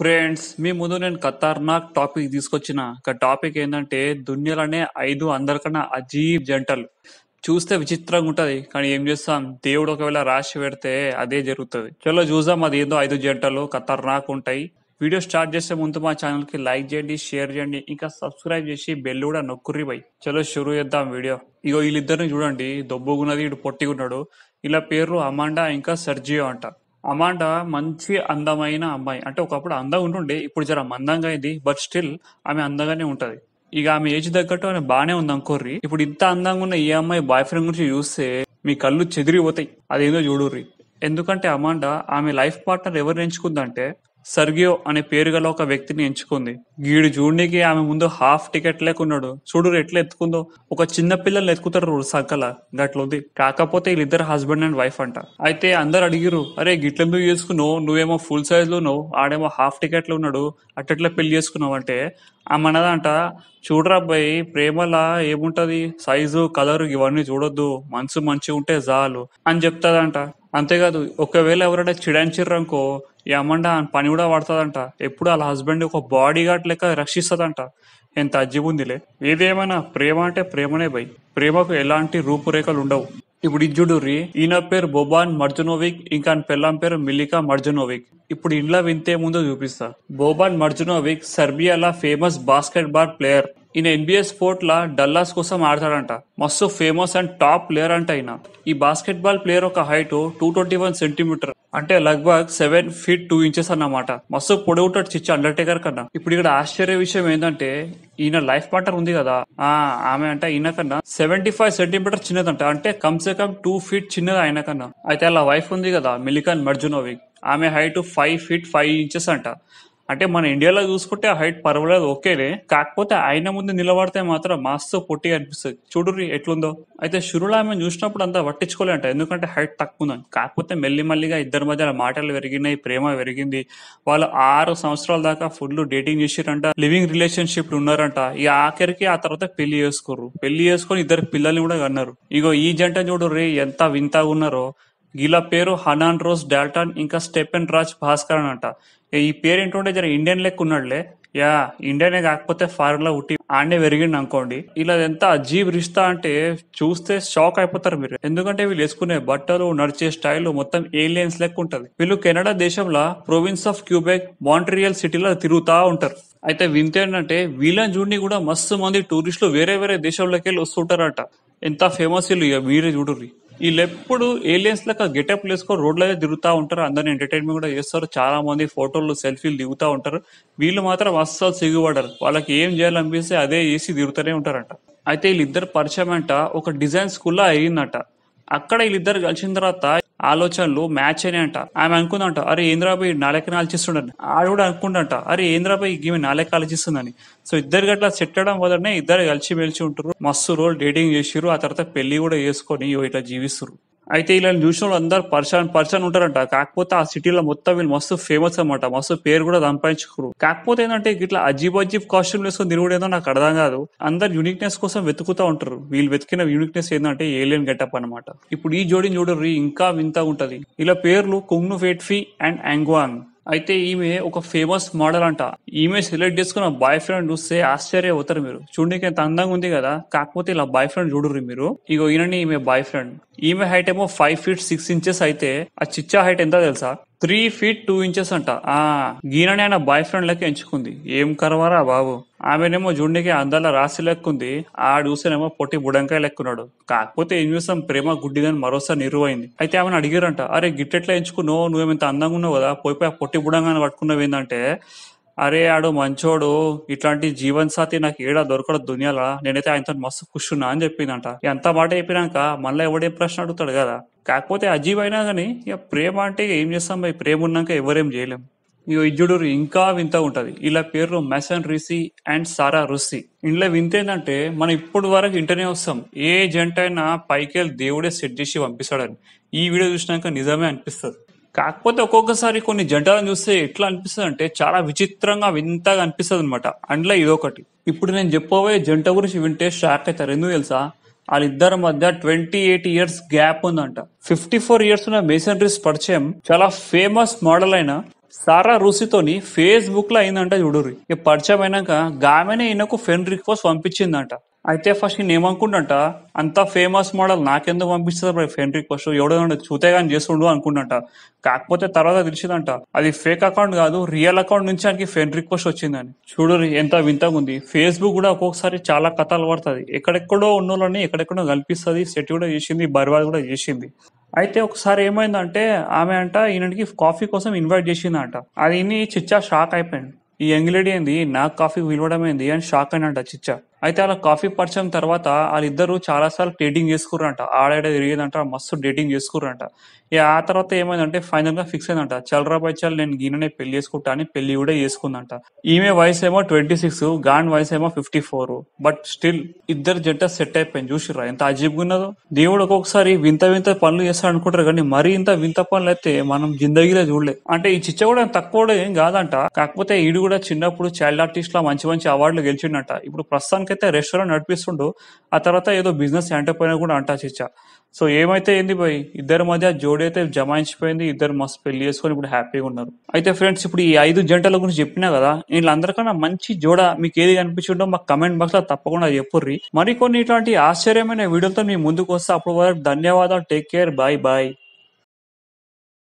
friends మీ ముందు నేను ఖతర్నాక్ టాపిక్ తీసుకొచ్చిన ఒక టాపిక్ ఏంటంటే దునియాలనే ఐదు అందరికన్నా అజీబ్ జంటలు చూస్తే విచిత్రంగా ఉంటది కానీ ఏం చేస్తాం దేవుడు ఒకవేళ రాసి పెడితే అదే జరుగుతుంది చలో చూసాం అది ఏదో ఐదు జంటలు ఖతర్నాక్ ఉంటాయి వీడియో స్టార్ట్ చేసే ముందు మా ఛానల్ కి లైక్ చేయండి షేర్ చేయండి ఇంకా సబ్స్క్రైబ్ చేసి బెల్ కూడా నొక్కుర్రి పోయి చలో షురూ చేద్దాం వీడియో ఇగో వీళ్ళిద్దరిని చూడండి దొబ్బుగున్నది ఇటు పొట్టిగున్నాడు ఇలా పేర్లు అమాండా ఇంకా సర్జియో అంట అమాండ మంచి అందమైన అమ్మాయి అంటే ఒకప్పుడు అందంగా ఉంటుండే ఇప్పుడు జర మందంగా అయింది బట్ స్టిల్ ఆమె అందంగానే ఉంటది ఇక ఆమె ఏజ్ తగ్గట్టు ఆమె బాగానే ఉంది అనుకోర్రి ఇప్పుడు ఇంత అందంగా ఉన్న ఈ అమ్మాయి బాయ్ ఫ్రెండ్ గురించి చూస్తే మీ కళ్ళు చెదిరిపోతాయి అదేందో చూడుర్రి ఎందుకంటే అమాండ ఆమె లైఫ్ పార్ట్నర్ ఎవరు ఎంచుకుందంటే సర్గియో అనే పేరు గల ఒక వ్యక్తిని ఎంచుకుంది గీడు జూడ్నికి ఆమె ముందు హాఫ్ టికెట్ లేకున్నాడు చూడు ఎట్లా ఎత్తుకుందో ఒక చిన్న పిల్లలు ఎత్తుకుతారు సకల గట్లుంది కాకపోతే వీళ్ళిద్దరు హస్బెండ్ అండ్ వైఫ్ అంట అయితే అందరు అడిగిరు అరే గిట్ల నువ్వు చేసుకున్నావు నువ్వేమో ఫుల్ సైజ్ లో నువ్వు ఆడేమో హాఫ్ టికెట్ లో ఉన్నాడు అట్టట్లా పెళ్లి చేసుకున్నావు అంటే ఆమె అన్నదంట చూడరా ప్రేమలా ఏముంటది సైజు కలర్ ఇవన్నీ చూడొద్దు మనసు మంచి ఉంటే జాలు అని చెప్తాదంట అంతేకాదు ఒకవేళ ఎవరైనా చిర్రంకో ఈ అమ్మండ పని కూడా పడుతుందంట ఎప్పుడు వాళ్ళ హస్బెండ్ ఒక బాడీ గార్డ్ లెక్క రక్షిస్తుందంట ఎంత అజ్జిబుందిలే ఏదేమైనా ప్రేమ అంటే ప్రేమనే భయ్ ప్రేమకు ఎలాంటి రూపురేఖలు ఉండవు ఇప్పుడు ఇజ్జుడు రీ ఈయన పేరు బొబాన్ మర్జునోవిక్ ఇంకా పెళ్ళాం పేరు మిల్లికా మర్జునోవిక్ ఇప్పుడు ఇంట్లో వింతే ముందు చూపిస్తా బోబాన్ మర్జునోవిక్ లా ఫేమస్ బాస్కెట్ బాల్ ప్లేయర్ ఈయన ఎన్బిఎస్ స్పోర్ట్ లా డల్లాస్ కోసం ఆడతాడంట మస్తు ఫేమస్ అండ్ టాప్ ప్లేయర్ అంట ఈయన ఈ బాస్కెట్ బాల్ ప్లేయర్ ఒక height two twenty one centimetre అంటే లగ్భగ్ సెవెన్ ఫీట్ టూ ఇంచెస్ అన్నమాట మస్తు పొడవుటాడు చిచ్చు అండర్టేకర్ కన్నా ఇప్పుడు ఇక్కడ ఆశ్చర్య విషయం ఏంటంటే ఈయన లైఫ్ పార్ట్నర్ ఉంది కదా ఆ ఆమె అంటే ఈయన కన్నా సెవెంటీ ఫైవ్ సెంటీమీటర్ చిన్నదంట అంటే కమ్సే కమ్ టూ ఫీట్ చిన్నది ఆయన కన్నా అయితే అలా వైఫ్ ఉంది కదా మిలికన్ మర్జునోవిక్ ఆమె height five feet five inches అంట అంటే మన ఇండియాలో చూసుకుంటే హైట్ పర్వాలేదు ఓకేలే కాకపోతే ఆయన ముందు నిలబడితే మాత్రం మస్తు పొట్టి అనిపిస్తుంది చూడురి ఎట్లుందో అయితే షురులో ఆమె చూసినప్పుడు అంతా పట్టించుకోలేంట ఎందుకంటే హైట్ తక్కువ ఉందని కాకపోతే మెల్లి మల్లిగా ఇద్దరి మధ్యలో మాటలు పెరిగినాయి ప్రేమ పెరిగింది వాళ్ళు ఆరు సంవత్సరాల దాకా ఫుల్ డేటింగ్ చేసిరంట లివింగ్ రిలేషన్షిప్ ఉన్నారంట ఈ ఆఖరికి ఆ తర్వాత పెళ్లి చేసుకోరు పెళ్లి చేసుకొని ఇద్దరు పిల్లల్ని కూడా కన్నారు ఇగో ఈ జంట చూడు ఎంత వింతగా ఉన్నారో వీళ్ళ పేరు హనాన్ రోజ్ డాల్టన్ ఇంకా స్టెపెన్ రాజ్ అని అంట ఈ పేరు ఏంటంటే జర ఇండియన్ లెక్క ఉన్నాడులే యా ఇండియానే కాకపోతే ఫారెన్ లో ఉట్టి ఆడనే పెరిగింది అనుకోండి ఇలా ఎంత అజీబ్ రిష్తా అంటే చూస్తే షాక్ అయిపోతారు మీరు ఎందుకంటే వీళ్ళు వేసుకునే బట్టలు నడిచే స్టైల్ మొత్తం ఏలియన్స్ లెక్క ఉంటది వీళ్ళు కెనడా దేశంలో ప్రొవిన్స్ ఆఫ్ క్యూబెక్ మాంట్రియల్ సిటీలో తిరుగుతా ఉంటారు అయితే ఏంటంటే వీళ్ళని చూడని కూడా మస్తు మంది టూరిస్టులు వేరే వేరే దేశంలోకి వెళ్ళి వస్తుంటారట ఎంత ఫేమస్ వీళ్ళు మీరే చూడరు ఎప్పుడు ఏలియన్స్ లెక్క గెటప్ వేసుకొని రోడ్ల తిరుగుతూ ఉంటారు అందరిని ఎంటర్టైన్మెంట్ కూడా చేస్తారు చాలా మంది ఫోటోలు సెల్ఫీలు దిగుతూ ఉంటారు వీళ్ళు మాత్రం అస్సలు సిగ్గుపడరు వాళ్ళకి ఏం చేయాలనిపిస్తే అదే చేసి దిగుతూనే ఉంటారంట అయితే వీళ్ళిద్దరు పరిచయం అంట ఒక డిజైన్ స్కూల్లో అయ్యిందంట అక్కడ వీళ్ళిద్దరు కలిసిన తర్వాత ఆలోచనలు మ్యాచ్ అని అంట ఆమె అనుకుందంట అరే ఏంద్రాబాయి నాలెక్కన ఆలోచిస్తుండని ఆడు కూడా అనుకుండంట అరే ఏంద్రాబాయి గేమ్ నాలెక్క ఆలోచిస్తుందని సో ఇద్దరు గట్లా సెట్ అవడం వల్లనే ఇద్దరు కలిసి మెలిచి ఉంటారు మస్తు రోల్ డేటింగ్ చేసిరు ఆ తర్వాత పెళ్లి కూడా చేసుకొని ఇట్లా జీవిస్తారు అయితే వీళ్ళని చూసిన వాళ్ళు అందరు పర్షాన్ పర్షాన్ ఉంటారంట కాకపోతే ఆ సిటీలో మొత్తం వీళ్ళు మస్తు ఫేమస్ అనమాట మస్తు పేరు కూడా సంపాదించుకోరు కాకపోతే ఏంటంటే ఇట్లా అజీబ్ అజీబ్ కాస్ట్యూమ్ వేసుకొని తిరుగుడేదో నాకు అర్థం కాదు అందరు యూనిక్నెస్ కోసం వెతుకుతా ఉంటారు వీళ్ళు వెతికిన యూనిక్నెస్ ఏంటంటే ఏలియన్ గెటప్ అనమాట ఇప్పుడు ఈ జోడీని చూడరు ఇంకా వింత ఉంటది ఇలా పేర్లు కుంగ్ను ఫేట్ఫీ అండ్ యాంగ్వాంగ్ అయితే ఈమె ఒక ఫేమస్ మోడల్ అంట ఈమె సెలెక్ట్ చేసుకున్న బాయ్ ఫ్రెండ్ చూస్తే ఆశ్చర్యపోతారు మీరు చూడడానికి ఎంత అందంగా ఉంది కదా కాకపోతే ఇలా బాయ్ ఫ్రెండ్ చూడరు మీరు ఇగో ఈయనని ఈమె బాయ్ ఫ్రెండ్ ఈమె హైట్ ఏమో ఫైవ్ ఫీట్ సిక్స్ ఇంచెస్ అయితే ఆ చిచ్చా హైట్ ఎంత తెలుసా త్రీ ఫీట్ టూ ఇంచెస్ అంట ఆ గీనని ఆయన బాయ్ ఫ్రెండ్ లెక్క ఎంచుకుంది ఏం కరవారా బాబు ఆమెనేమో జుండికి అందాల రాశి లెక్కుంది ఆ చూసేనేమో పొట్టి బుడంకాయ లెక్కున్నాడు కాకపోతే ఏం చూసాం ప్రేమ గుడ్డిదని మరోసారి నిరువైంది అయితే ఆమెను అడిగారంట అరే గిట్టెట్లా ఎంచుకున్నావు నువ్వేమింత అందంగా ఉన్నావు కదా పోయిపోయి పొట్టి అని పట్టుకున్నావు ఏంటంటే అరే ఆడు మంచోడు ఇట్లాంటి జీవన్ సాతి నాకు ఏడా దొరకడు దునియాలా నేనైతే ఆయనతో మస్తు కుషున్నా అని చెప్పిందంట ఎంత మాట చెప్పినాక మళ్ళీ ఎవడేం ప్రశ్న అడుగుతాడు కదా కాకపోతే అజీవ్ అయినా ఇక ప్రేమ అంటే ఏం చేస్తాం ప్రేమ ఉన్నాక ఎవరేం చేయలేం ఇగో ఇజ్జుడూరు ఇంకా వింత ఉంటది ఇలా పేర్లు మెసన్ రిసి అండ్ సారా రుసి ఇంట్లో వింతేందంటే మనం ఇప్పుడు వరకు ఇంటనే వస్తాం ఏ జంట అయినా పైకెళ్ళి దేవుడే సెట్ చేసి పంపిస్తాడని ఈ వీడియో చూసినాక నిజమే అనిపిస్తుంది కాకపోతే ఒక్కొక్కసారి కొన్ని జంటలను చూస్తే ఎట్లా అనిపిస్తుంది అంటే చాలా విచిత్రంగా వింతగా అనిపిస్తుంది అనమాట అండ్లో ఇదొకటి ఇప్పుడు నేను చెప్పబోయే జంట గురించి వింటే షాక్ అవుతారు ఎందుకు తెలుసా వాళ్ళిద్దరి మధ్య ట్వంటీ ఎయిట్ ఇయర్స్ గ్యాప్ ఉందంట ఫిఫ్టీ ఫోర్ ఇయర్స్ ఉన్న మేసన్ రీస్ పరిచయం చాలా ఫేమస్ మోడల్ అయిన సారా రుసితోని ఫేస్బుక్ లో అయిందంట చూడుర్రి ఇక పరిచయం అయినాక గామెనే ఈయనకు ఫ్రెండ్ రిక్వెస్ట్ పంపించిందంట అయితే ఫస్ట్ నేను ఏమనుకుంటా అంత ఫేమస్ మోడల్ నాకెందుకు పంపిస్తుంది ఫ్రెండ్ రిక్వెస్ట్ ఎవడో చూతే కానీ చేస్తుండు అనుకుంటా కాకపోతే తర్వాత తెలిసిందంట అది ఫేక్ అకౌంట్ కాదు రియల్ అకౌంట్ నుంచి ఆయనకి ఫ్రెండ్ రిక్వెస్ట్ వచ్చిందని చూడు ఎంత వింతగా ఉంది ఫేస్బుక్ కూడా ఒక్కొక్కసారి చాలా కథలు పడుతుంది ఎక్కడెక్కడో ఉన్నోళ్ళని ఎక్కడెక్కడో కల్పిస్తుంది సెట్ కూడా చేసింది బర్వాద్ కూడా చేసింది అయితే ఒకసారి ఏమైందంటే ఆమె అంట ఈయనకి కాఫీ కోసం ఇన్వైట్ చేసిందంట అది ఇన్ని చిచ్చా షాక్ అయిపోయింది ఈ యంగ్ లేడీ ఏంది నాకు కాఫీ విలవడం ఏంది అని షాక్ అయినంట చిచ్చా అయితే అలా కాఫీ పరిచయం తర్వాత వాళ్ళిద్దరు సార్లు డేటింగ్ చేసుకున్నారంట ఆడాడ తిరిగిందంట మస్తు డేటింగ్ చేసుకుర్రంట ఇక ఆ తర్వాత ఏమైందంటే ఫైనల్ గా ఫిక్స్ అయిందంట చల్రా బై చల్ నేను గీననే పెళ్లి చేసుకుంటా అని పెళ్లి కూడా చేసుకుందంట ఈమె వయసు ఏమో ట్వంటీ సిక్స్ గాన్ వయసు ఏమో ఫిఫ్టీ ఫోర్ బట్ స్టిల్ ఇద్దరు జంట సెట్ అయిపోయింది చూసిరా ఎంత అజీబ్గా ఉన్నదో దేవుడు ఒక్కొక్కసారి వింత వింత పనులు చేస్తాడు అనుకుంటారు కానీ మరీ ఇంత వింత పనులు అయితే మనం జిందగీలో చూడలేదు అంటే ఈ చిచ్చ కూడా తక్కువ ఏం కాదంట కాకపోతే ఈడు కూడా చిన్నప్పుడు చైల్డ్ ఆర్టిస్ట్ లా మంచి మంచి అవార్డులు గెలిచిండట ఇప్పుడు ప్రస్తుతానికి అయితే రెస్టారెంట్ నడిపిస్తుండు ఆ తర్వాత ఏదో బిజినెస్ ఎంటర్ప్రైనర్ కూడా అంటాచిచ్చా సో ఏమైతే ఏంది పోయి ఇద్దరి మధ్య జోడీ అయితే జమాయించిపోయింది ఇద్దరు మస్తు పెళ్లి చేసుకొని ఇప్పుడు హ్యాపీగా ఉన్నారు అయితే ఫ్రెండ్స్ ఇప్పుడు ఈ ఐదు జంటల గురించి చెప్పినా కదా వీళ్ళందరికన్నా మంచి జోడ మీకు ఏది కనిపించిందో మాకు కమెంట్ బాక్స్ లో తప్పకుండా చెప్పుర్రి మరికొన్ని ఇట్లాంటి ఆశ్చర్యమైన వీడియోలతో మీ ముందుకు వస్తే అప్పుడు వరకు ధన్యవాదాలు టేక్ కేర్ బాయ్ బాయ్